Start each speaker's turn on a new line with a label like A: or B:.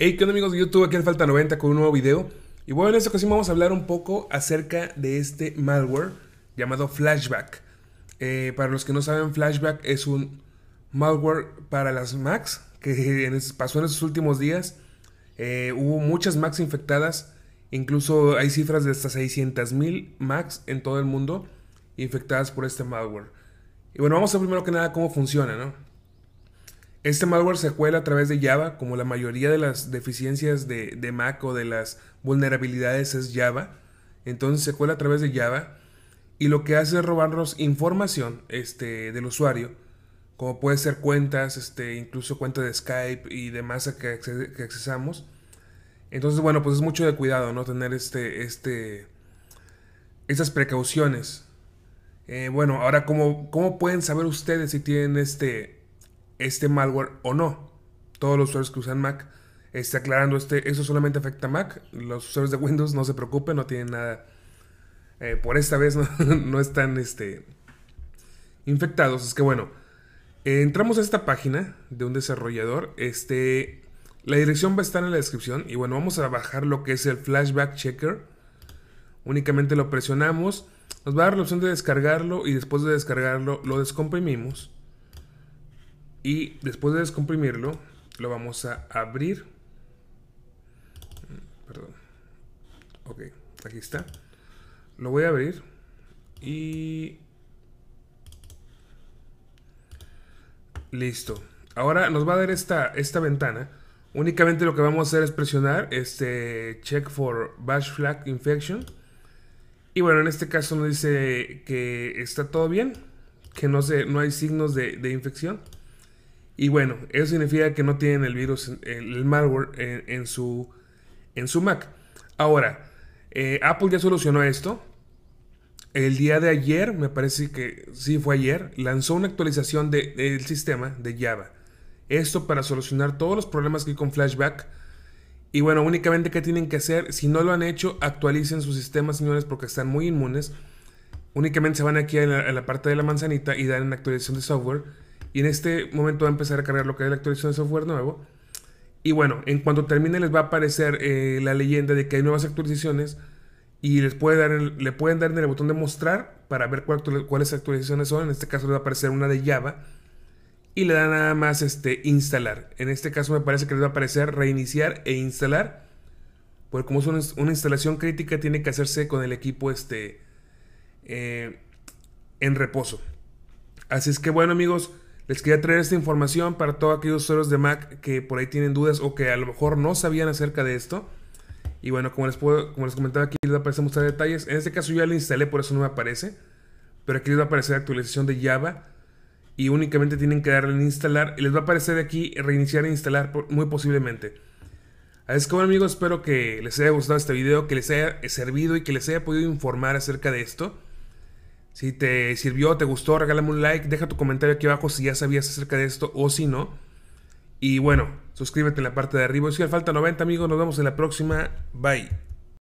A: Hey, ¿qué onda amigos de YouTube? Aquí en Falta 90 con un nuevo video. Y bueno, en esta ocasión vamos a hablar un poco acerca de este malware llamado Flashback. Eh, para los que no saben, Flashback es un malware para las Macs que pasó en estos últimos días. Eh, hubo muchas Macs infectadas. Incluso hay cifras de hasta 600.000 Macs en todo el mundo infectadas por este malware. Y bueno, vamos a ver primero que nada cómo funciona, ¿no? Este malware se cuela a través de Java, como la mayoría de las deficiencias de, Mac o de las vulnerabilidades es Java. Entonces se cuela a través de Java y lo que hace es robarnos información este, del usuario, como puede ser cuentas, este, incluso cuenta de Skype y demás que, que accesamos. Entonces, bueno, pues es mucho de cuidado, ¿no? Tener este, este, estas precauciones. Eh, bueno, ahora, ¿cómo, ¿cómo pueden saber ustedes si tienen este, este malware o no. Todos los usuarios que usan Mac, está aclarando, este, eso solamente afecta a Mac. Los usuarios de Windows no se preocupen, no tienen nada. Eh, por esta vez no, están este, infectados. Es que bueno, entramos a esta página de un desarrollador. Este, la dirección va a estar en la descripción. Y bueno, vamos a bajar lo que es el flashback checker. Únicamente lo presionamos. Nos va a dar la opción de descargarlo y después de descargarlo lo descomprimimos. Y después de descomprimirlo, lo vamos a abrir. Perdón. Ok, aquí está. Lo voy a abrir y... Listo. Ahora nos va a dar esta, esta ventana. Únicamente lo que vamos a hacer es presionar este check for bash flag infection. Y bueno, en este caso nos dice que está todo bien, que no, no hay signos de, de infección. Y bueno, eso significa que no tienen el virus, el malware en, su, en su Mac. Ahora, eh, Apple ya solucionó esto. El día de ayer, me parece que sí fue ayer, lanzó una actualización del sistema de Java. Esto para solucionar todos los problemas que hay con Flashback. Y bueno, únicamente qué tienen que hacer, si no lo han hecho, actualicen sus sistemas, señores, porque están muy inmunes. Únicamente se van aquí a la, parte de la manzanita y dan en actualización de software y en este momento va a empezar a cargar lo que es la actualización de software nuevo. Y bueno, en cuanto termine les va a aparecer eh, la leyenda de que hay nuevas actualizaciones y les puede dar le pueden dar en el botón de mostrar para ver cuáles actualizaciones son. En este caso les va a aparecer una de Java y le dan nada más este, instalar. En este caso me parece que les va a aparecer reiniciar e instalar. Porque como es una, instalación crítica, tiene que hacerse con el equipo este, eh, en reposo. Así es que bueno amigos, les quería traer esta información para todos aquellos usuarios de Mac que por ahí tienen dudas o que a lo mejor no sabían acerca de esto. Y bueno, como les, puedo, como les comentaba aquí, les va a aparecer mostrar detalles. En este caso yo ya lo instalé, por eso no me aparece. Pero aquí les va a aparecer actualización de Java. Y únicamente tienen que darle en instalar. Y les va a aparecer aquí reiniciar e instalar muy posiblemente. Así que bueno amigos, espero que les haya gustado este video, que les haya servido y que les haya podido informar acerca de esto. Si te sirvió, te gustó, regálame un like, deja tu comentario aquí abajo si ya sabías acerca de esto o si no. Y bueno, suscríbete en la parte de arriba. Si falta 90, amigos, nos vemos en la próxima. Bye.